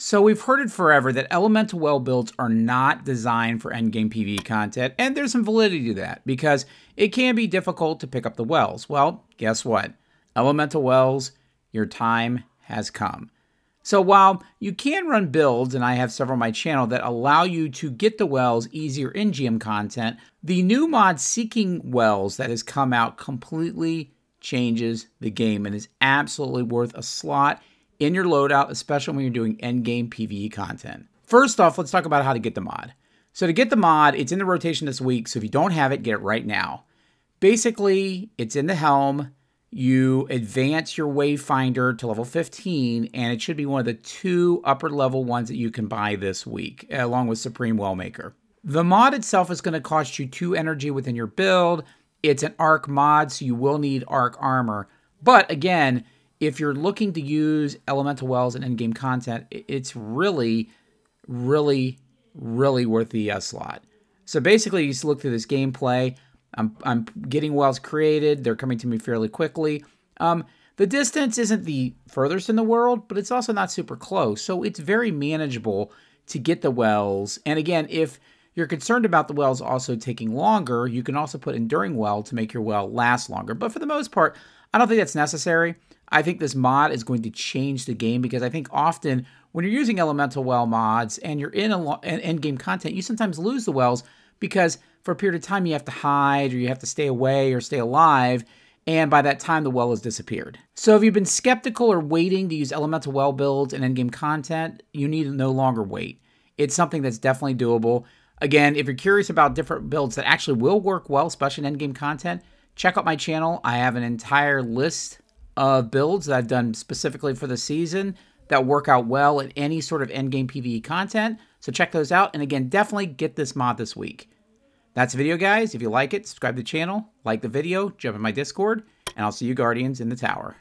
So we've heard it forever that elemental well builds are not designed for endgame PvE content, and there's some validity to that, because it can be difficult to pick up the wells. Well, guess what? Elemental wells, your time has come. So while you can run builds, and I have several on my channel that allow you to get the wells easier in GM content, the new mod Seeking Wells that has come out completely changes the game and is absolutely worth a slot in your loadout, especially when you're doing endgame PvE content. First off, let's talk about how to get the mod. So to get the mod, it's in the rotation this week, so if you don't have it, get it right now. Basically, it's in the helm. You advance your Wayfinder to level 15, and it should be one of the two upper level ones that you can buy this week, along with Supreme Wellmaker. The mod itself is going to cost you two energy within your build. It's an arc mod, so you will need arc armor. But again, if you're looking to use elemental wells and endgame content, it's really, really, really worth the uh, slot. So basically, you just look through this gameplay. I'm, I'm getting wells created. They're coming to me fairly quickly. Um, the distance isn't the furthest in the world, but it's also not super close. So it's very manageable to get the wells. And again, if you're concerned about the wells also taking longer, you can also put enduring well to make your well last longer. But for the most part, I don't think that's necessary. I think this mod is going to change the game because I think often when you're using elemental well mods and you're in a end game content, you sometimes lose the wells because for a period of time you have to hide or you have to stay away or stay alive. And by that time, the well has disappeared. So if you've been skeptical or waiting to use elemental well builds in endgame content, you need to no longer wait. It's something that's definitely doable. Again, if you're curious about different builds that actually will work well, especially in endgame content, check out my channel. I have an entire list of builds that I've done specifically for the season that work out well in any sort of endgame PvE content. So check those out. And again, definitely get this mod this week. That's the video, guys. If you like it, subscribe to the channel, like the video, jump in my Discord, and I'll see you Guardians in the Tower.